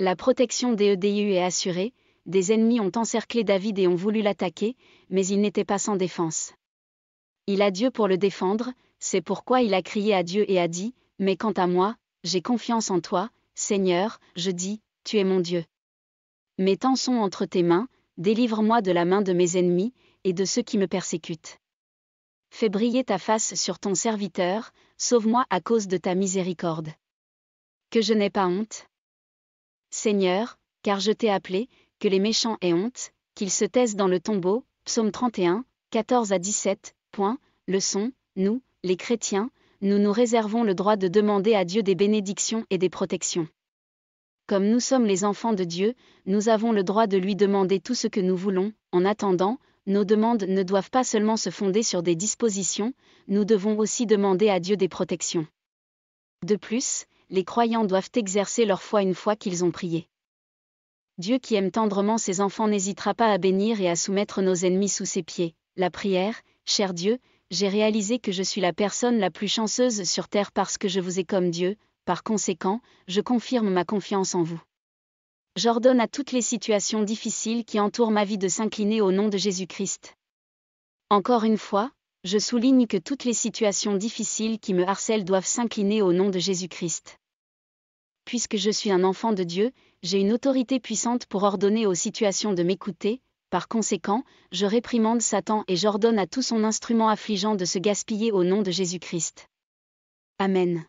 La protection des EDU est assurée, des ennemis ont encerclé David et ont voulu l'attaquer, mais il n'était pas sans défense. Il a Dieu pour le défendre, c'est pourquoi il a crié à Dieu et a dit, Mais quant à moi, j'ai confiance en toi, Seigneur, je dis, Tu es mon Dieu. Mes temps sont entre tes mains, délivre-moi de la main de mes ennemis, et de ceux qui me persécutent. Fais briller ta face sur ton serviteur, sauve-moi à cause de ta miséricorde. Que je n'ai pas honte. Seigneur, car je t'ai appelé, que les méchants aient honte, qu'ils se taisent dans le tombeau. Psaume 31, 14 à 17. Point, leçon, nous, les chrétiens, nous nous réservons le droit de demander à Dieu des bénédictions et des protections. Comme nous sommes les enfants de Dieu, nous avons le droit de lui demander tout ce que nous voulons, en attendant, nos demandes ne doivent pas seulement se fonder sur des dispositions, nous devons aussi demander à Dieu des protections. De plus, les croyants doivent exercer leur foi une fois qu'ils ont prié. Dieu qui aime tendrement ses enfants n'hésitera pas à bénir et à soumettre nos ennemis sous ses pieds. La prière, cher Dieu, j'ai réalisé que je suis la personne la plus chanceuse sur terre parce que je vous ai comme Dieu, par conséquent, je confirme ma confiance en vous. J'ordonne à toutes les situations difficiles qui entourent ma vie de s'incliner au nom de Jésus-Christ. Encore une fois, je souligne que toutes les situations difficiles qui me harcèlent doivent s'incliner au nom de Jésus-Christ. Puisque je suis un enfant de Dieu, j'ai une autorité puissante pour ordonner aux situations de m'écouter, par conséquent, je réprimande Satan et j'ordonne à tout son instrument affligeant de se gaspiller au nom de Jésus-Christ. Amen.